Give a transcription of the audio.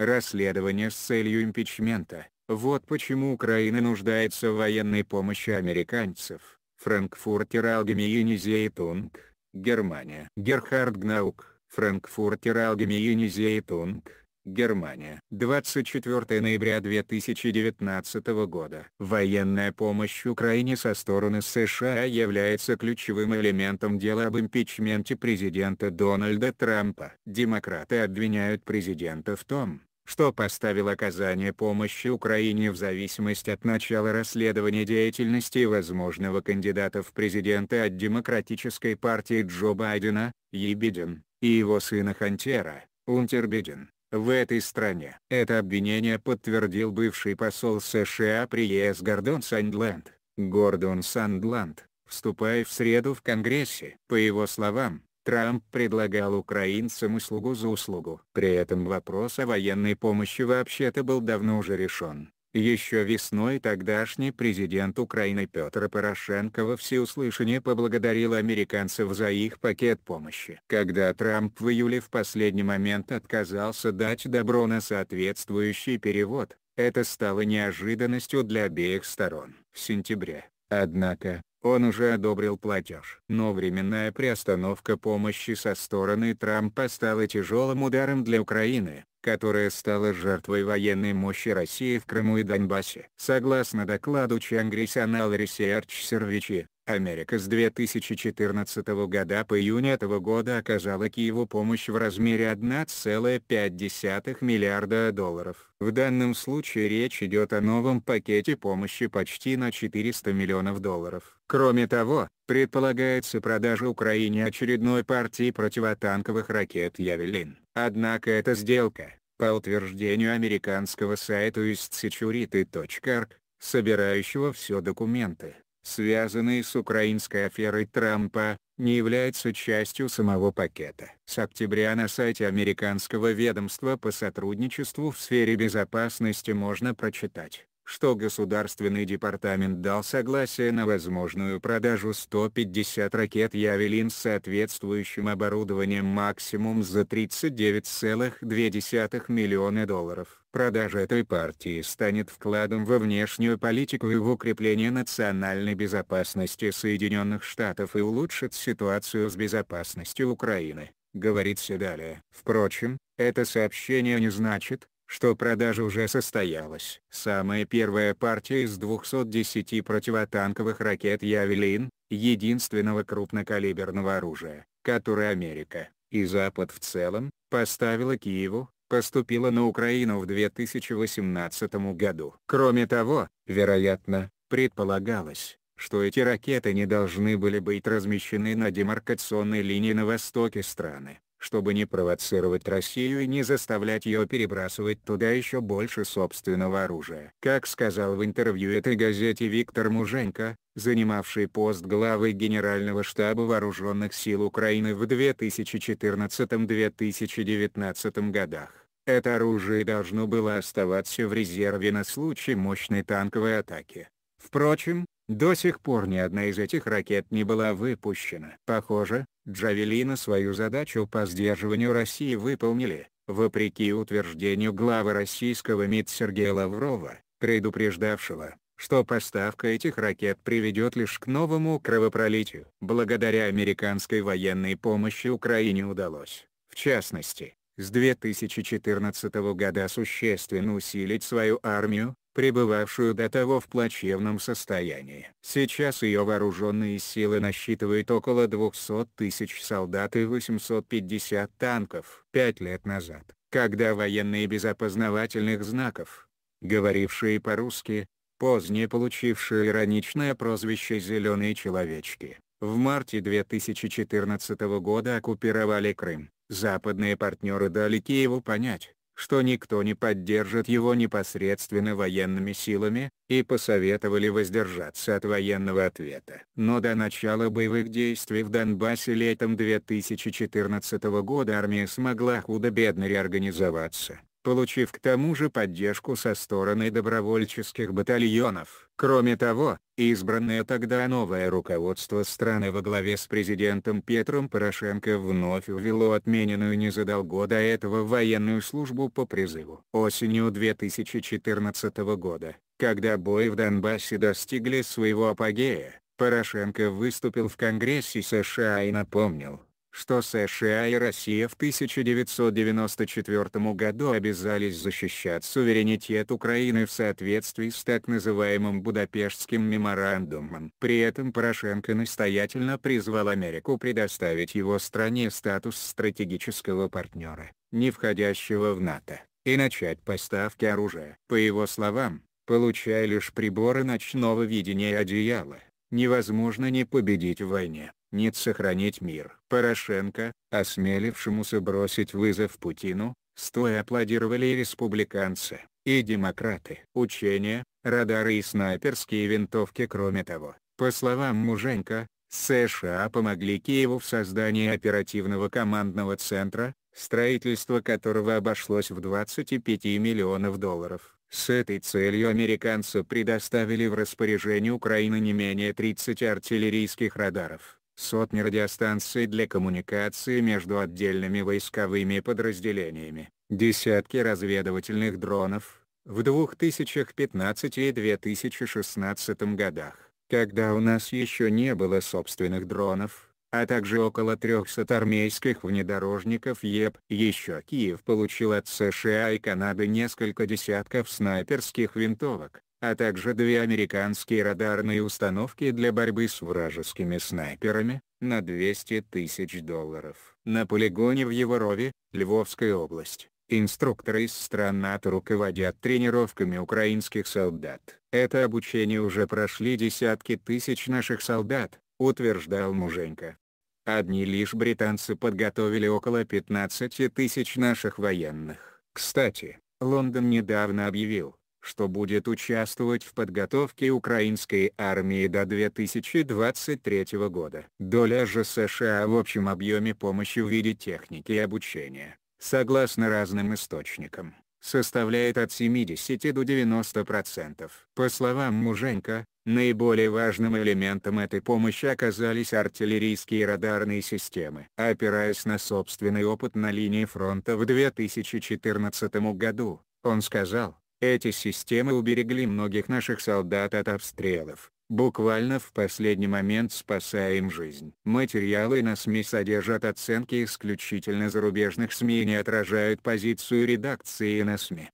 расследование с целью импичмента. Вот почему Украина нуждается в военной помощи американцев. Франкфуртер Алгемиени Зейтунг, Германия. Герхард Гнаук, Франкфуртер Алгемиени Зейтунг, Германия. 24 ноября 2019 года. Военная помощь Украине со стороны США является ключевым элементом дела об импичменте президента Дональда Трампа. Демократы обвиняют президента в том, что поставил оказание помощи Украине в зависимость от начала расследования деятельности возможного кандидата в президенты от Демократической партии Джо Байдена, Ебиден, и его сына Хантера, Унтербиден, в этой стране. Это обвинение подтвердил бывший посол США при ЕС Гордон Сандленд. Гордон Сандленд, вступая в среду в Конгрессе. По его словам, Трамп предлагал украинцам услугу за услугу. При этом вопрос о военной помощи вообще-то был давно уже решен. Еще весной тогдашний президент Украины Петр Порошенко во всеуслышание поблагодарил американцев за их пакет помощи. Когда Трамп в июле в последний момент отказался дать добро на соответствующий перевод, это стало неожиданностью для обеих сторон. В сентябре, однако, он уже одобрил платеж. Но временная приостановка помощи со стороны Трампа стала тяжелым ударом для Украины, которая стала жертвой военной мощи России в Крыму и Донбассе. Согласно докладу Чангрисанал Ресерч Сервичи, Америка с 2014 года по июнь этого года оказала Киеву помощь в размере 1,5 миллиарда долларов. В данном случае речь идет о новом пакете помощи почти на 400 миллионов долларов. Кроме того, предполагается продажа Украине очередной партии противотанковых ракет «Явелин». Однако эта сделка, по утверждению американского сайта ustsecurity.org, собирающего все документы, связанные с украинской аферой Трампа, не являются частью самого пакета. С октября на сайте американского ведомства по сотрудничеству в сфере безопасности можно прочитать, что Государственный департамент дал согласие на возможную продажу 150 ракет «Явелин» с соответствующим оборудованием максимум за 39,2 миллиона долларов. Продажа этой партии станет вкладом во внешнюю политику и в укрепление национальной безопасности Соединенных Штатов и улучшит ситуацию с безопасностью Украины говорится далее. Впрочем, это сообщение не значит, что продажа уже состоялась. Самая первая партия из 210 противотанковых ракет «Явелин», единственного крупнокалиберного оружия, которое Америка, и Запад в целом, поставила Киеву, поступила на Украину в 2018 году. Кроме того, вероятно, предполагалось, что эти ракеты не должны были быть размещены на демаркационной линии на востоке страны чтобы не провоцировать Россию и не заставлять ее перебрасывать туда еще больше собственного оружия. Как сказал в интервью этой газете Виктор Муженко, занимавший пост главы Генерального штаба Вооруженных сил Украины в 2014-2019 годах, это оружие должно было оставаться в резерве на случай мощной танковой атаки. Впрочем, до сих пор ни одна из этих ракет не была выпущена. Похоже, Джавелина свою задачу по сдерживанию России выполнили, вопреки утверждению главы российского МИД Сергея Лаврова, предупреждавшего, что поставка этих ракет приведет лишь к новому кровопролитию. Благодаря американской военной помощи Украине удалось, в частности, с 2014 года существенно усилить свою армию, пребывавшую до того в плачевном состоянии. Сейчас ее вооруженные силы насчитывают около 200 тысяч солдат и 850 танков. Пять лет назад, когда военные без опознавательных знаков, говорившие по-русски, позднее получившие ироничное прозвище «зеленые человечки», в марте 2014 года оккупировали Крым. Западные партнеры дали Киеву понять, что никто не поддержит его непосредственно военными силами, и посоветовали воздержаться от военного ответа. Но до начала боевых действий в Донбассе летом 2014 года армия смогла худо-бедно реорганизоваться получив к тому же поддержку со стороны добровольческих батальонов. Кроме того, избранное тогда новое руководство страны во главе с президентом Петром Порошенко вновь ввело отмененную незадолго до этого военную службу по призыву. Осенью 2014 года, когда бои в Донбассе достигли своего апогея, Порошенко выступил в Конгрессе США и напомнил, что США и Россия в 1994 году обязались защищать суверенитет Украины в соответствии с так называемым Будапештским меморандумом. При этом Порошенко настоятельно призвал Америку предоставить его стране статус стратегического партнера, не входящего в НАТО, и начать поставки оружия. По его словам, получая лишь приборы ночного видения и одеяла, невозможно не победить в войне нет сохранить мир. Порошенко, осмелившемуся бросить вызов Путину, стоя аплодировали и республиканцы, и демократы. Учения, радары и снайперские винтовки кроме того, по словам Муженко, США помогли Киеву в создании оперативного командного центра, строительство которого обошлось в 25 миллионов долларов. С этой целью американцы предоставили в распоряжение Украины не менее 30 артиллерийских радаров сотни радиостанций для коммуникации между отдельными войсковыми подразделениями, десятки разведывательных дронов, в 2015 и 2016 годах, когда у нас еще не было собственных дронов, а также около 300 армейских внедорожников ЕП. Еще Киев получил от США и Канады несколько десятков снайперских винтовок, а также две американские радарные установки для борьбы с вражескими снайперами, на 200 тысяч долларов. На полигоне в Еворове, Львовская область, инструкторы из стран НАТО руководят тренировками украинских солдат. Это обучение уже прошли десятки тысяч наших солдат, утверждал Муженко. Одни лишь британцы подготовили около 15 тысяч наших военных. Кстати, Лондон недавно объявил, что будет участвовать в подготовке украинской армии до 2023 года. Доля же США в общем объеме помощи в виде техники и обучения, согласно разным источникам, составляет от 70 до 90%. По словам Муженко, Наиболее важным элементом этой помощи оказались артиллерийские радарные системы. Опираясь на собственный опыт на линии фронта в 2014 году, он сказал, эти системы уберегли многих наших солдат от обстрелов, буквально в последний момент спасая им жизнь. Материалы на СМИ содержат оценки исключительно зарубежных СМИ и не отражают позицию редакции на СМИ.